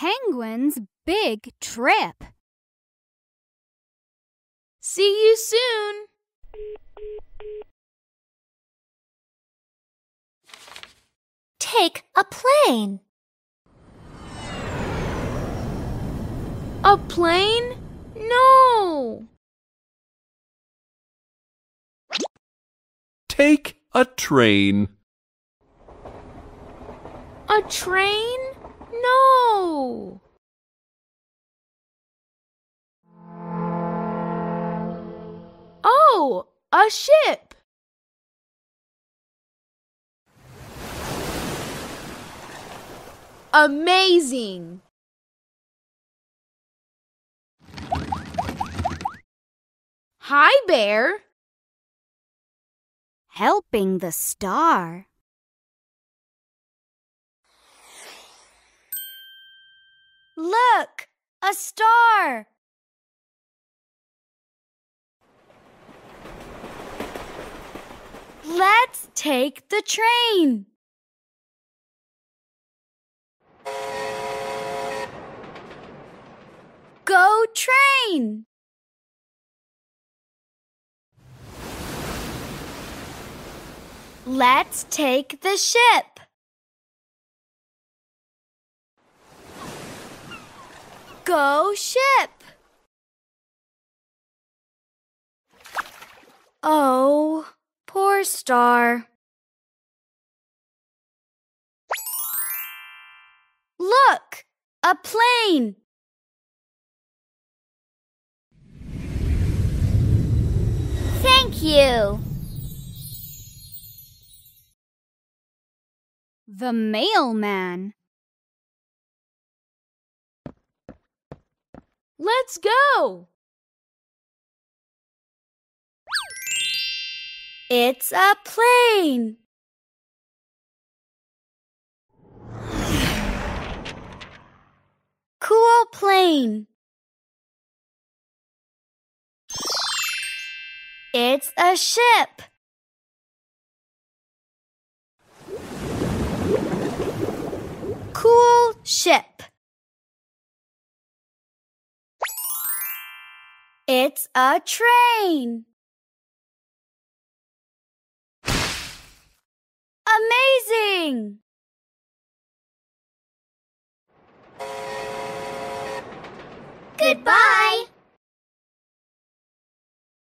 Penguin's Big Trip. See you soon! Take a plane. A plane? No! Take a train. A train? No! Oh, a ship! Amazing! Hi, Bear! Helping the star. Look! A star! Let's take the train! Go train! Let's take the ship. Go ship! Oh, poor star. Look! A plane! Thank you! The mailman. Let's go! It's a plane! Cool plane! It's a ship! Cool ship! It's a train. Amazing!